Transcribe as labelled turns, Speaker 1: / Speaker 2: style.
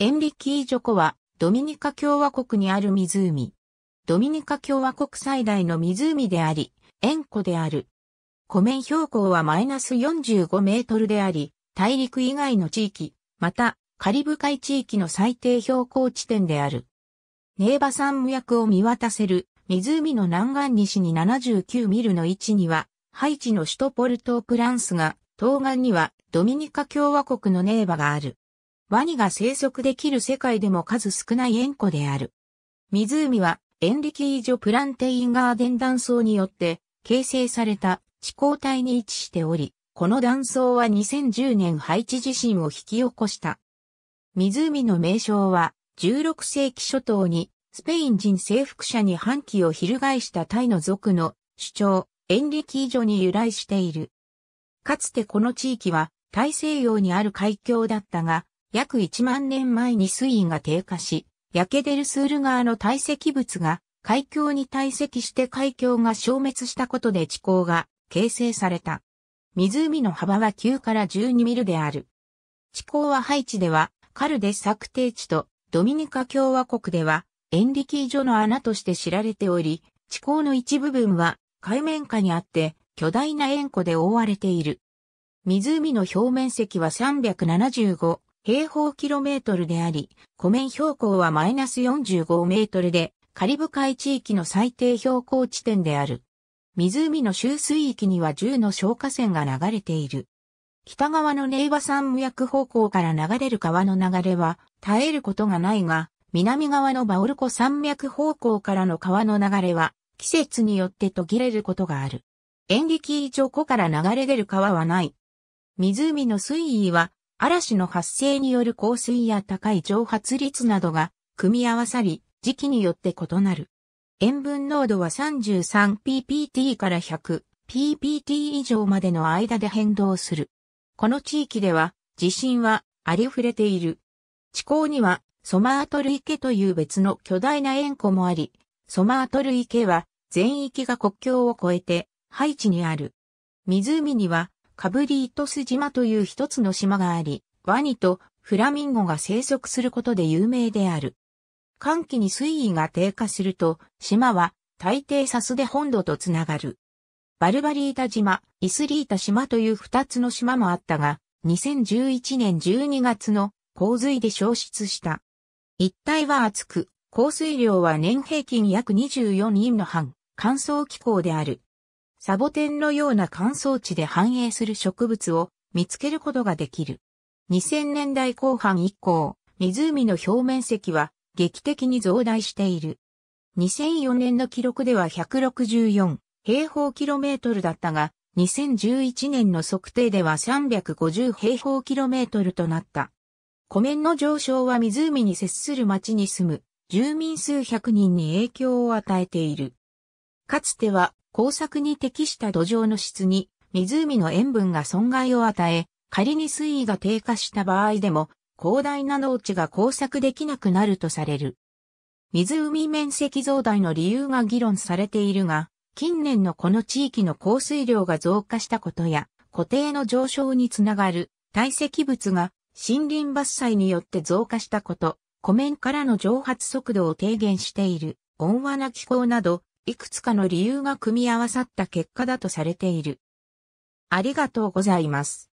Speaker 1: エンリキー・ジョコは、ドミニカ共和国にある湖。ドミニカ共和国最大の湖であり、塩湖である。湖面標高はマイナス45メートルであり、大陸以外の地域、また、カリブ海地域の最低標高地点である。ネーバ山脈を見渡せる湖の南岸西に79ミルの位置には、ハイチの首都ポルトープランスが、東岸にはドミニカ共和国のネーバがある。ワニが生息できる世界でも数少ない塩湖である。湖はエンリキージョプランテインガーデン断層によって形成された地高帯に位置しており、この断層は2010年ハイチ地震を引き起こした。湖の名称は16世紀初頭にスペイン人征服者に反旗を翻したタイの族の主張、エンリキージョに由来している。かつてこの地域は大西洋にある海峡だったが、約1万年前に水位が低下し、焼け出るスール川の堆積物が海峡に堆積して海峡が消滅したことで地溝が形成された。湖の幅は9から12ミルである。地溝はハイチではカルデ策定地とドミニカ共和国ではエンリキー所の穴として知られており、地溝の一部分は海面下にあって巨大な塩湖で覆われている。湖の表面積は375平方キロメートルであり、湖面標高はマイナス45メートルで、カリブ海地域の最低標高地点である。湖の周水域には10の消火栓が流れている。北側のネイバ山脈方向から流れる川の流れは耐えることがないが、南側のバオルコ山脈方向からの川の流れは季節によって途切れることがある。演劇以上湖から流れ出る川はない。湖の水位は嵐の発生による降水や高い蒸発率などが組み合わさり、時期によって異なる。塩分濃度は 33ppt から 100ppt 以上までの間で変動する。この地域では地震はありふれている。地高にはソマートル池という別の巨大な塩湖もあり、ソマートル池は全域が国境を越えてハイチにある。湖にはカブリートス島という一つの島があり、ワニとフラミンゴが生息することで有名である。寒気に水位が低下すると、島は大抵サスで本土とつながる。バルバリータ島、イスリータ島という二つの島もあったが、2011年12月の洪水で消失した。一帯は厚く、降水量は年平均約24人の半、乾燥気候である。サボテンのような乾燥地で繁栄する植物を見つけることができる。2000年代後半以降、湖の表面積は劇的に増大している。2004年の記録では164平方キロメートルだったが、2011年の測定では350平方キロメートルとなった。湖面の上昇は湖に接する町に住む住民数百人に影響を与えている。かつては工作に適した土壌の質に湖の塩分が損害を与え、仮に水位が低下した場合でも広大な農地が工作できなくなるとされる。湖面積増大の理由が議論されているが、近年のこの地域の降水量が増加したことや、固定の上昇につながる堆積物が森林伐採によって増加したこと、湖面からの蒸発速度を低減している温和な気候など、いくつかの理由が組み合わさった結果だとされている。ありがとうございます。